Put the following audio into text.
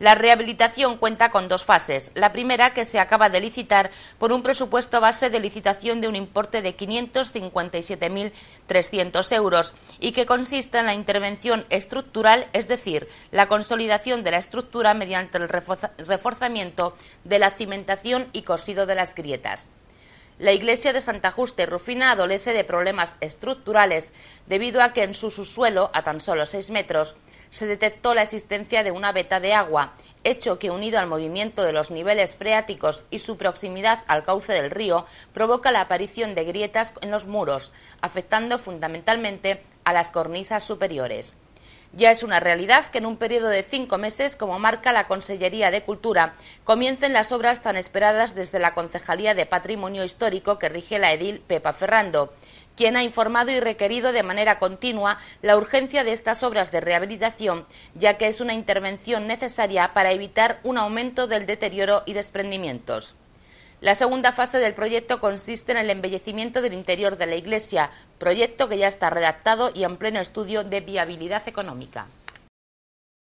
La rehabilitación cuenta con dos fases. La primera, que se acaba de licitar por un presupuesto base de licitación de un importe de 557.300 euros y que consiste en la intervención estructural, es decir, la consolidación de la estructura mediante el reforzamiento de la cimentación y cosido de las grietas. La iglesia de Santa Justa y Rufina adolece de problemas estructurales debido a que en su subsuelo, a tan solo seis metros, se detectó la existencia de una veta de agua, hecho que unido al movimiento de los niveles freáticos y su proximidad al cauce del río provoca la aparición de grietas en los muros, afectando fundamentalmente a las cornisas superiores. Ya es una realidad que en un periodo de cinco meses, como marca la Consellería de Cultura, comiencen las obras tan esperadas desde la Concejalía de Patrimonio Histórico que rige la edil Pepa Ferrando quien ha informado y requerido de manera continua la urgencia de estas obras de rehabilitación, ya que es una intervención necesaria para evitar un aumento del deterioro y desprendimientos. La segunda fase del proyecto consiste en el embellecimiento del interior de la iglesia, proyecto que ya está redactado y en pleno estudio de viabilidad económica.